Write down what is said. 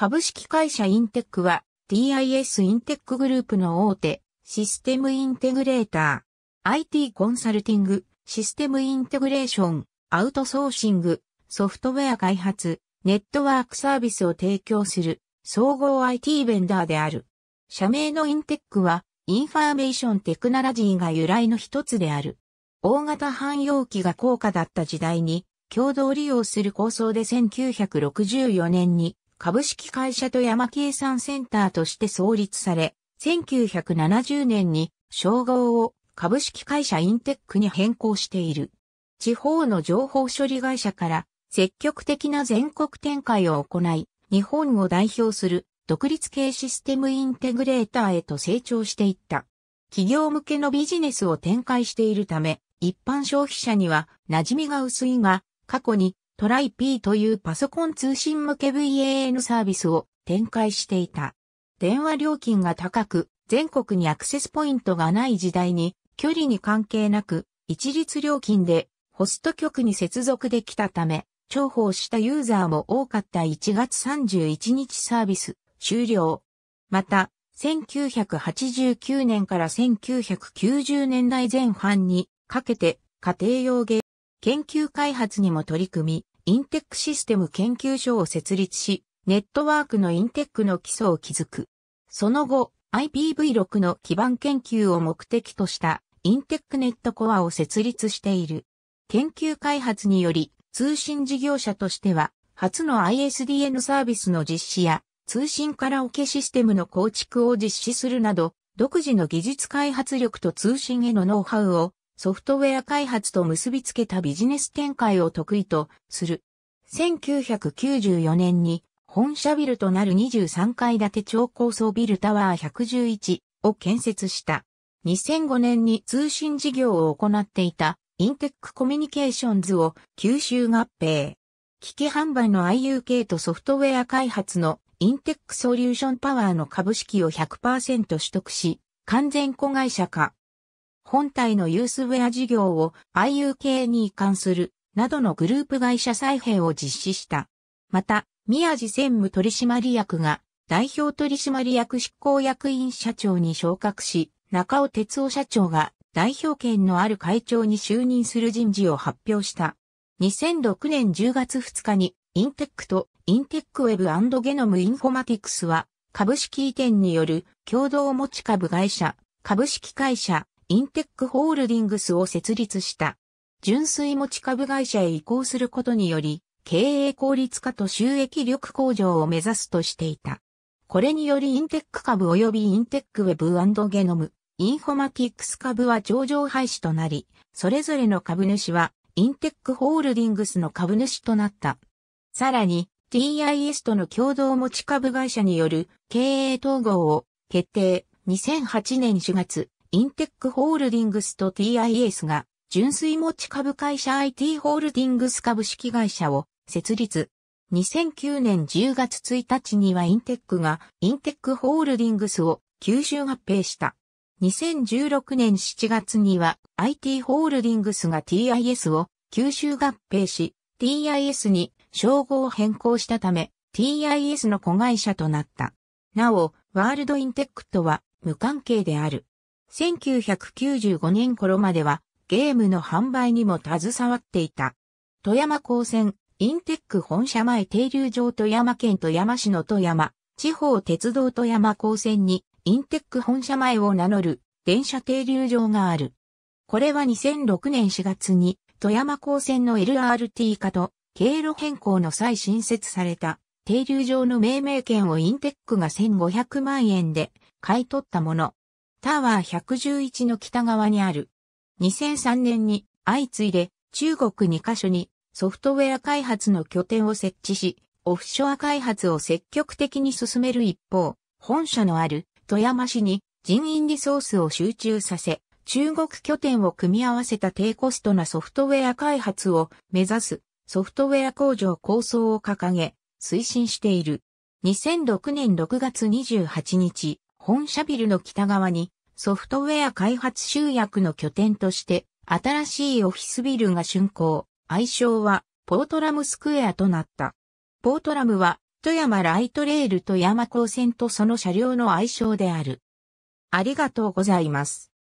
株式会社インテックは TIS インテックグループの大手システムインテグレーター IT コンサルティングシステムインテグレーションアウトソーシングソフトウェア開発ネットワークサービスを提供する総合 IT ベンダーである。社名のインテックはインファーメーションテクノロジーが由来の一つである。大型汎用機が高価だった時代に共同利用する構想で1964年に株式会社富山計算センターとして創立され、1970年に称号を株式会社インテックに変更している。地方の情報処理会社から積極的な全国展開を行い、日本を代表する独立系システムインテグレーターへと成長していった。企業向けのビジネスを展開しているため、一般消費者には馴染みが薄いが、過去にトライ P というパソコン通信向け VAN サービスを展開していた。電話料金が高く、全国にアクセスポイントがない時代に、距離に関係なく、一律料金でホスト局に接続できたため、重宝したユーザーも多かった1月31日サービス終了。また、1989年から1990年代前半にかけて家庭用ゲ研究開発にも取り組み、インテックシステム研究所を設立し、ネットワークのインテックの基礎を築く。その後、IPv6 の基盤研究を目的としたインテックネットコアを設立している。研究開発により通信事業者としては初の ISDN サービスの実施や通信カラオケシステムの構築を実施するなど独自の技術開発力と通信へのノウハウをソフトウェア開発と結びつけたビジネス展開を得意とする。1994年に本社ビルとなる23階建て超高層ビルタワー111を建設した。2005年に通信事業を行っていたインテックコミュニケーションズを吸収合併。機器販売の IUK とソフトウェア開発のインテックソリューションパワーの株式を100%取得し、完全子会社化。本体のユースウェア事業を IUK に移管する、などのグループ会社再編を実施した。また、宮地専務取締役が代表取締役執行役員社長に昇格し、中尾哲夫社長が代表権のある会長に就任する人事を発表した。2006年10月2日に、インテックとインテックウェブゲノムインフォマティクスは、株式移転による共同持ち株会社、株式会社、インテックホールディングスを設立した。純粋持ち株会社へ移行することにより、経営効率化と収益力向上を目指すとしていた。これによりインテック株及びインテックウェブゲノム、インフォマティックス株は上場廃止となり、それぞれの株主はインテックホールディングスの株主となった。さらに、TIS との共同持ち株会社による経営統合を決定2008年4月、インテックホールディングスと TIS が、純粋持ち株会社 IT ホールディングス株式会社を設立。2009年10月1日にはインテックがインテックホールディングスを吸収合併した。2016年7月には IT ホールディングスが TIS を吸収合併し、TIS に称号を変更したため、TIS の子会社となった。なお、ワールドインテックとは無関係である。1995年頃まではゲームの販売にも携わっていた。富山高専、インテック本社前停留場富山県富山市の富山、地方鉄道富山高専に、インテック本社前を名乗る電車停留場がある。これは2006年4月に、富山高専の LRT 化と経路変更の際新設された停留場の命名権をインテックが1500万円で買い取ったもの。タワー111の北側にある。2003年に相次いで中国2カ所にソフトウェア開発の拠点を設置し、オフショア開発を積極的に進める一方、本社のある富山市に人員リソースを集中させ、中国拠点を組み合わせた低コストなソフトウェア開発を目指すソフトウェア工場構想を掲げ推進している。2006年6月28日、本社ビルの北側にソフトウェア開発集約の拠点として新しいオフィスビルが竣工、愛称はポートラムスクエアとなった。ポートラムは富山ライトレールと山高専とその車両の愛称である。ありがとうございます。